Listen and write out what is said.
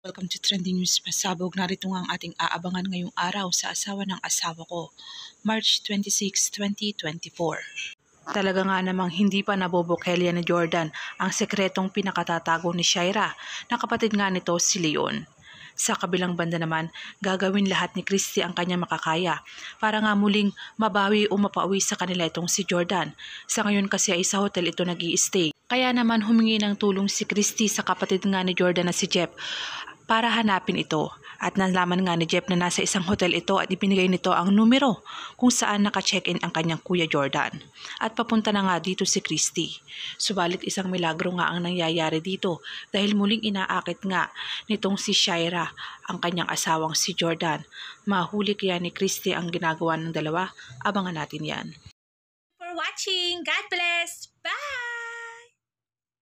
Welcome to Trending News Pasabog. Narito nga ang ating aabangan ngayong araw sa asawa ng asawa ko, March 26, 2024. Talaga nga namang hindi pa nabobokelya ni Jordan ang sekretong pinakatatago ni Shaira na kapatid nga nito si Leon. Sa kabilang banda naman, gagawin lahat ni Christy ang kanya makakaya para nga muling mabawi o mapauwi sa kanila itong si Jordan. Sa ngayon kasi ay sa hotel ito nag stay Kaya naman humingi ng tulong si Christy sa kapatid nga ni Jordan na si Jeff para hanapin ito at nalaman nga ni Jeff na nasa isang hotel ito at ipinigay nito ang numero kung saan naka-check-in ang kanyang kuya Jordan. At papunta na nga dito si Christy. Subalit isang milagro nga ang nangyayari dito dahil muling inaakit nga nitong si Shira ang kanyang asawang si Jordan. Mahuli kaya ni Christy ang ginagawa ng dalawa? Abangan natin yan. For watching! God bless! Bye!